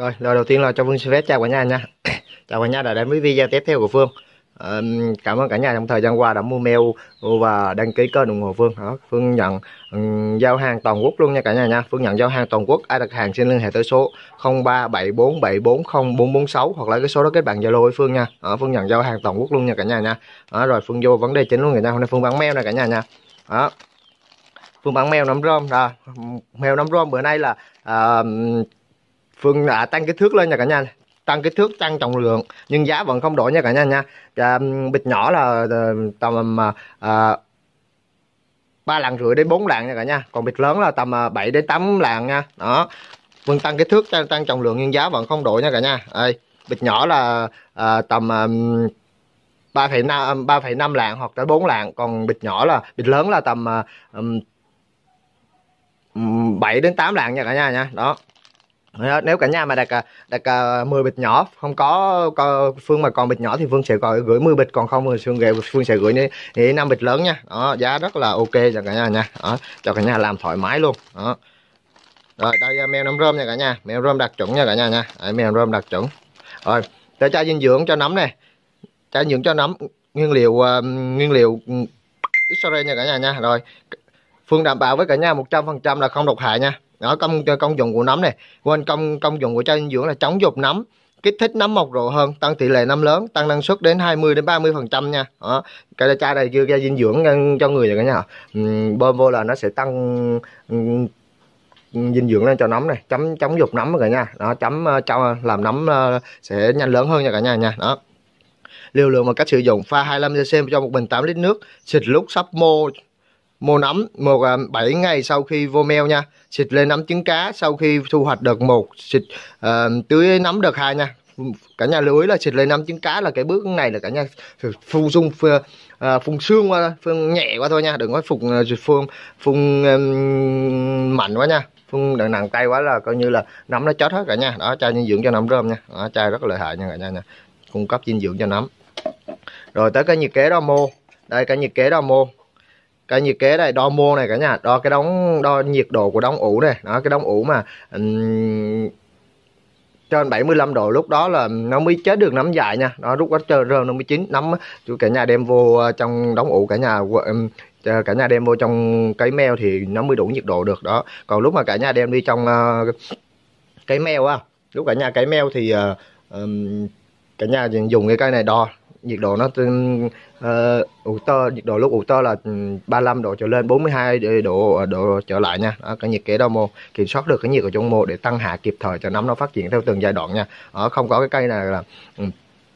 Rồi, lời đầu tiên là cho Vương Svet chào cả nhà nha. chào cả nhà đã đến với video tiếp theo của Phương. cảm ơn cả nhà trong thời gian qua đã mua mail và đăng ký kênh ủng hộ Phương. Đó, Phương nhận um, giao hàng toàn quốc luôn nha cả nhà nha. Phương nhận giao hàng toàn quốc. Ai đặt hàng xin liên hệ tới số 0374740446 hoặc là cái số đó kết bạn Zalo với Phương nha. ở Phương nhận giao hàng toàn quốc luôn nha cả nhà nha. Đó, rồi Phương vô vấn đề chính luôn cả nhà. Hôm nay Phương bán mail nè cả nhà nha. Đó. Phương bán mèo nấm rơm à, mèo nấm rơm bữa nay là à, Phương đã tăng kích thước lên nha cả nhà tăng kích thước tăng trọng lượng nhưng giá vẫn không đổi nha cả nhà nha à, bịch nhỏ là ờ, tầm à, 3 ờ, ờ, lạng rưỡi đến 4 lạng nha cả nhà còn bịch lớn là tầm 7 đến 8 lạng nha đó Phương vâng, tăng kích thước tăng, tăng trọng lượng nhưng giá vẫn không đổi nha cả nhà Đây, bịch nhỏ là à, tầm à, 3,5 3,5 lạng hoặc tới 4 lạng còn bịch nhỏ là bịch lớn là tầm à, 7 đến 8 lạng nha cả nhà nha đó nếu cả nhà mà đặt đặt 10 bịch nhỏ không có, có phương mà còn bịch nhỏ thì phương sẽ gọi gửi 10 bịch còn không thì phương gửi phương sẽ gửi đến năm bịch lớn nha đó giá rất là ok cho cả nhà nha đó, cho cả nhà làm thoải mái luôn đó rồi đây à, mèo nấm rơm nha cả nhà mèo rơm đặc chuẩn nha cả nhà nha đấy, mèo rơm đặc chuẩn rồi để cho dinh dưỡng cho nấm này cho dinh dưỡng cho nấm nguyên liệu uh, nguyên liệu Israel nha cả nhà nha rồi phương đảm bảo với cả nhà 100% là không độc hại nha đó công công dụng của nấm này quên công công dụng của chai dinh dưỡng là chống dục nấm kích thích nấm mọc rộ hơn tăng tỷ lệ nấm lớn tăng năng suất đến 20 đến 30 phần trăm nha đó. cái chai này chưa ra dinh dưỡng cho người rồi cả nhà bơm vô là nó sẽ tăng dinh dưỡng lên cho nấm này chấm chống dục nấm rồi cả nhà đó chấm ờ, cho làm nấm ờ, sẽ nhanh lớn hơn nha cả nhà nha đó liều lượng và cách sử dụng pha 25 cc cho một bình 8 lít nước xịt lúc sắp mô mua nấm một à, 7 ngày sau khi vô meo nha xịt lên nấm trứng cá sau khi thu hoạch được một xịt à, tưới nấm được hai nha cả nhà lưu ý là xịt lên nấm trứng cá là cái bước này là cả nhà ờ, phun dung phun xương qua phun nhẹ qua thôi nha đừng có ờ, phun phun phun mạnh quá nha phun đằng nặng tay quá là coi như là nấm nó chết hết cả nha đó chai dinh dưỡng cho nấm rơm nha đó, chai rất lợi hại nha cả nhà nha cung cấp dinh dưỡng cho nấm rồi tới cái nhiệt kế đo mô đây cái nhiệt kế đo mô cái nhiệt kế này đo mô này cả nhà đo cái đóng đo nhiệt độ của đóng ủ này đó cái đóng ủ mà um, trên 75 độ lúc đó là nó mới chết được nấm dài nha nó rút quá trời rơm nó mới chín nấm chú cả nhà đem vô ờ, trong đóng ủ cả nhà cả nhà đem vô trong cái meo thì nó mới đủ nhiệt độ được đó còn lúc mà cả nhà đem đi trong uh, cái meo á lúc cả nhà cái meo thì uh, um, cả nhà dùng cái cây này đo nhiệt độ nó tương uh, ủ tơ nhiệt độ lúc ủ to là 35 ừ, độ trở lên 42 độ ờ, độ trở lại nha đó, cái nhiệt kế đo mô kiểm soát được cái nhiệt ở trong mô để tăng hạ kịp thời cho nấm nó phát triển theo từng giai đoạn nha ở không có cái cây này là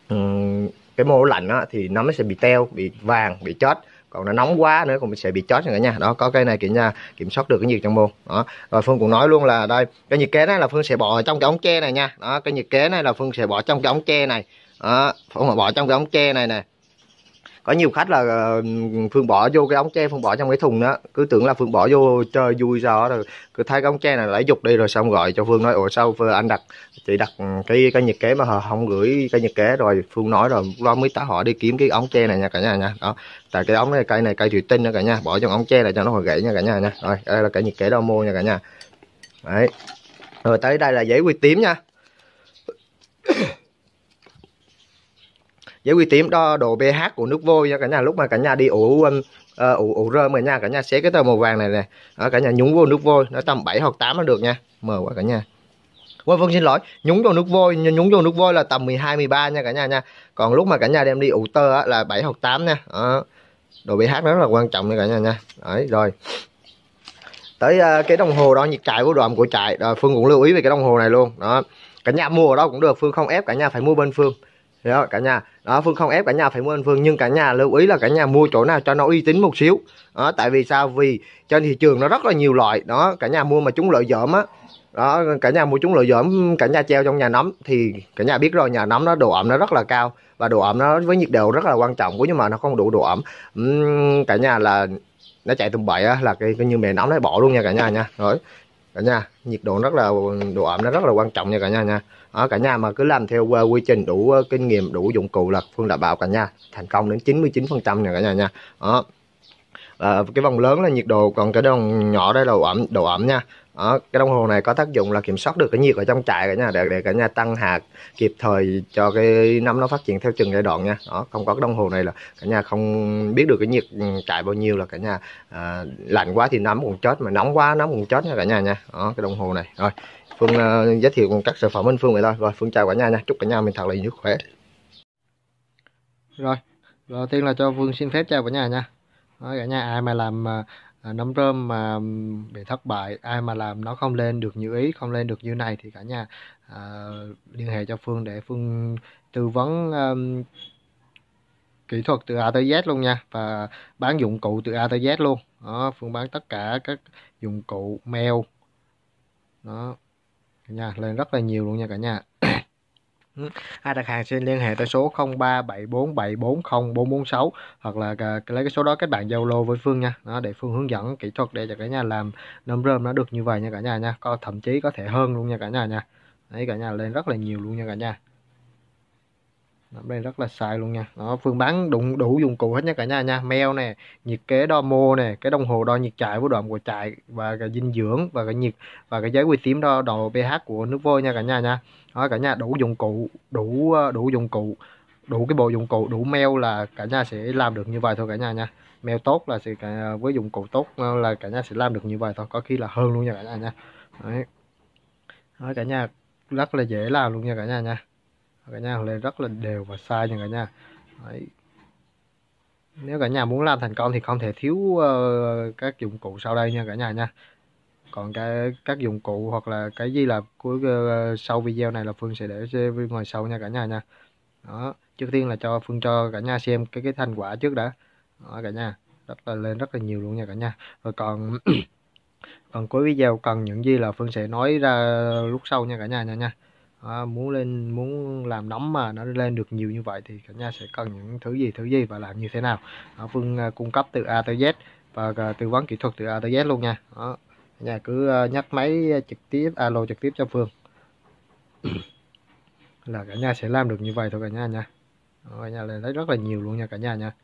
um, cái mô lạnh á, thì nấm nó sẽ bị teo bị vàng bị chết còn nó nóng quá nữa cũng sẽ bị chết cả nha đó có cây này kiểm nha kiểm soát được cái nhiệt trong môn đó rồi phương cũng nói luôn là đây cái nhiệt kế này là phương sẽ bỏ trong cái ống tre này nha đó cái nhiệt kế này là phương sẽ bỏ trong cái ống tre này đó, Phương bỏ trong cái ống tre này nè có nhiều khách là ờ, phương bỏ vô cái ống tre phương bỏ trong cái thùng đó cứ tưởng là phương bỏ vô chơi vui sao rồi cứ thấy cái ống tre này lấy dục đi rồi xong gọi cho phương nói ủa sao phương anh đặt chị đặt cái cái nhiệt kế mà họ không gửi cái nhiệt kế rồi phương nói rồi lo mới tá họ đi kiếm cái ống tre này nha cả nhà nha đó tại cái ống này cây này cây thủy tinh đó cả nhà bỏ trong ống tre này cho nó hồi gãy nha cả nhà nha rồi đây là cái nhiệt kế đo mô nha cả nhà đấy rồi tới đây là giấy quy tím nha giấy quy tím đo độ pH của nước vôi nha cả nhà lúc mà cả nhà đi ủ uh, ủ, ủ rơm cả nhà cả nhà xé cái tờ màu vàng này nè đó, cả nhà nhúng vô nước vôi nó tầm 7 hoặc 8 là được nha Mở quá cả nhà Vâng vâng xin lỗi, nhúng vô nước vôi, nhúng vô nước vôi là tầm 12 13 nha cả nhà nha. Còn lúc mà cả nhà đem đi ủ tơ á, là 7 hoặc 8 nha. Đó. Độ pH rất là quan trọng nha cả nhà nha. Đấy rồi. Tới uh, cái đồng hồ đo nhiệt trại của đoàn của trại, rồi Phương cũng lưu ý về cái đồng hồ này luôn. Đó. Cả nhà mua ở đâu cũng được, Phương không ép cả nhà phải mua bên Phương đó cả nhà đó phương không ép cả nhà phải mua anh phương nhưng cả nhà lưu ý là cả nhà mua chỗ nào cho nó uy tín một xíu đó tại vì sao vì trên thị trường nó rất là nhiều loại đó cả nhà mua mà chúng lợi dởm á đó cả nhà mua chúng lợi dởm cả nhà treo trong nhà nấm thì cả nhà biết rồi nhà nấm nó độ ẩm nó rất là cao và độ ẩm nó với nhiệt độ rất là quan trọng của nhưng mà nó không đủ độ ẩm uhm, cả nhà là nó chạy tùm bậy á là cái, cái như mẹ nóng nó bỏ luôn nha cả nhà nha rồi cả nhà nhiệt độ rất là độ ẩm nó rất là quan trọng nha cả nhà nha ở ờ, cả nhà mà cứ làm theo ờ, quy trình đủ ờ, kinh nghiệm đủ dụng cụ là phương đảm bảo cả nhà thành công đến 99% nè cả nhà nha đó à, cái vòng lớn là nhiệt độ còn cái đồng nhỏ đây là độ ẩm độ ẩm nha đó, cái đồng hồ này có tác dụng là kiểm soát được cái nhiệt ở trong trại cả nhà để, để cả nhà tăng hạt kịp thời cho cái năm nó phát triển theo từng giai đoạn nha đó không có cái đồng hồ này là cả nhà không biết được cái nhiệt ừ, trại bao nhiêu là cả nhà à, lạnh quá thì nóng cũng chết mà nóng quá nóng cũng chết nha cả nhà nha đó, cái đồng hồ này rồi phương uh, giới thiệu các sản phẩm bên phương vậy thôi rồi phương chào cả nhà nha chúc cả nhà mình thật là nhiều khỏe rồi đầu tiên là cho phương xin phép chào cả nhà nha Đó, cả nhà ai mà làm uh, nấm rơm mà bị thất bại ai mà làm nó không lên được như ý không lên được như này thì cả nhà uh, liên hệ cho phương để phương tư vấn um, kỹ thuật từ A tới Z luôn nha và bán dụng cụ từ A tới Z luôn đó, Phương bán tất cả các dụng cụ mèo đó nha lên rất là nhiều luôn nha cả nhà ai đặt hàng xin liên hệ tới số 0374740446 hoặc là lấy cái số đó kết bạn Zalo với Phương nha đó, để Phương hướng dẫn kỹ thuật để cho cả nhà làm nấm rơm nó được như vậy nha cả nhà nha có thậm chí có thể hơn luôn nha cả nhà nha đấy cả nhà lên rất là nhiều luôn nha cả nhà Nắm đây rất là sai luôn nha Đó, Phương bán đụng đủ dụng cụ hết nha cả nhà nha Meo nè, nhiệt kế đo mô nè Cái đồng hồ đo nhiệt chạy của đoạn của chạy Và cái dinh dưỡng và cái nhiệt Và cái giấy quy tím đo độ pH của nước vôi nha cả nhà nha Đó cả nhà đủ dụng cụ Đủ ờ, đủ dụng cụ Đủ cái bộ dụng cụ, đủ meo là cả nhà sẽ làm được như vậy thôi cả nhà nha Meo tốt là sẽ cả, ờ, với dụng cụ tốt ờ, là cả nhà sẽ làm được như vậy thôi Có khi là hơn luôn nha cả nhà nha Đấy. Đó, cả nhà rất là dễ làm luôn nha cả nhà nha cả nhà lên rất là đều và sai nha cả nhà Đấy. nếu cả nhà muốn làm thành công thì không thể thiếu uh, các dụng cụ sau đây nha cả nhà nha còn cái các dụng cụ hoặc là cái gì là cuối uh, sau video này là phương sẽ để ngoài sau nha cả nhà nha đó trước tiên là cho phương cho cả nhà xem cái cái thành quả trước đã đó, cả nhà rất là lên rất là nhiều luôn nha cả nhà rồi còn còn cuối video cần những gì là phương sẽ nói ra lúc sau nha cả nhà nha nha à, muốn lên muốn làm nóng mà nó lên được nhiều như vậy thì cả nhà sẽ cần những thứ gì thứ gì và làm như thế nào à, Phương à, cung cấp từ A tới Z và à, tư vấn kỹ thuật từ A tới Z luôn nha đó. nhà cứ à, nhắc máy trực tiếp alo trực tiếp cho Phương là cả nhà sẽ làm được như vậy thôi cả nhà nha cả nhà lên thấy rất là nhiều luôn nha cả nhà nha